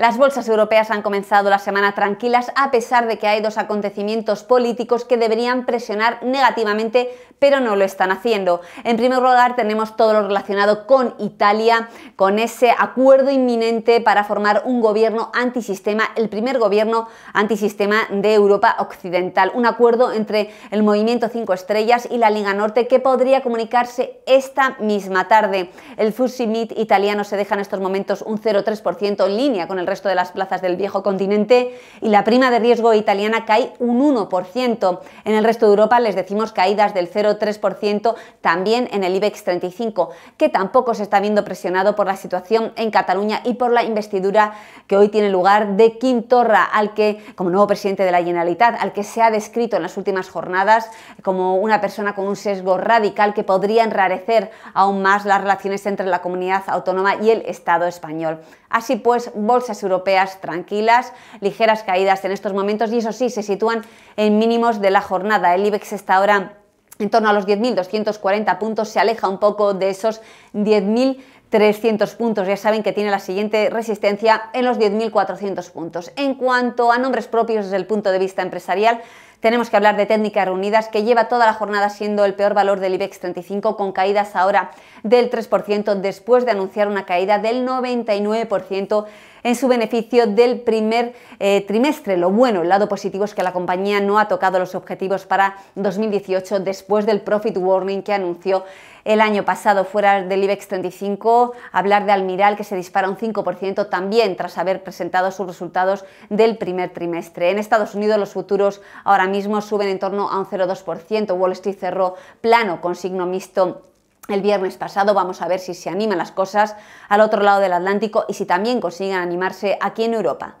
Las bolsas europeas han comenzado la semana tranquilas a pesar de que hay dos acontecimientos políticos que deberían presionar negativamente, pero no lo están haciendo. En primer lugar, tenemos todo lo relacionado con Italia, con ese acuerdo inminente para formar un gobierno antisistema, el primer gobierno antisistema de Europa Occidental. Un acuerdo entre el Movimiento 5 Estrellas y la Liga Norte que podría comunicarse esta misma tarde. El Fusimit Meet italiano se deja en estos momentos un 0,3% en línea con el resto de las plazas del viejo continente y la prima de riesgo italiana cae un 1%. En el resto de Europa les decimos caídas del 0,3% también en el IBEX 35, que tampoco se está viendo presionado por la situación en Cataluña y por la investidura que hoy tiene lugar de Quim Torra, al que, como nuevo presidente de la Generalitat, al que se ha descrito en las últimas jornadas como una persona con un sesgo radical que podría enrarecer aún más las relaciones entre la comunidad autónoma y el Estado español. Así pues, bolsas europeas tranquilas, ligeras caídas en estos momentos y eso sí, se sitúan en mínimos de la jornada. El IBEX está ahora en torno a los 10.240 puntos, se aleja un poco de esos 10.300 puntos. Ya saben que tiene la siguiente resistencia en los 10.400 puntos. En cuanto a nombres propios desde el punto de vista empresarial, tenemos que hablar de técnicas reunidas que lleva toda la jornada siendo el peor valor del IBEX 35 con caídas ahora del 3% después de anunciar una caída del 99% en su beneficio del primer eh, trimestre. Lo bueno, el lado positivo es que la compañía no ha tocado los objetivos para 2018 después del profit warning que anunció el año pasado fuera del IBEX 35. Hablar de Almiral que se dispara un 5% también tras haber presentado sus resultados del primer trimestre. En Estados Unidos los futuros ahora mismo suben en torno a un 0,2%. Wall Street cerró plano con signo mixto el viernes pasado. Vamos a ver si se animan las cosas al otro lado del Atlántico y si también consiguen animarse aquí en Europa.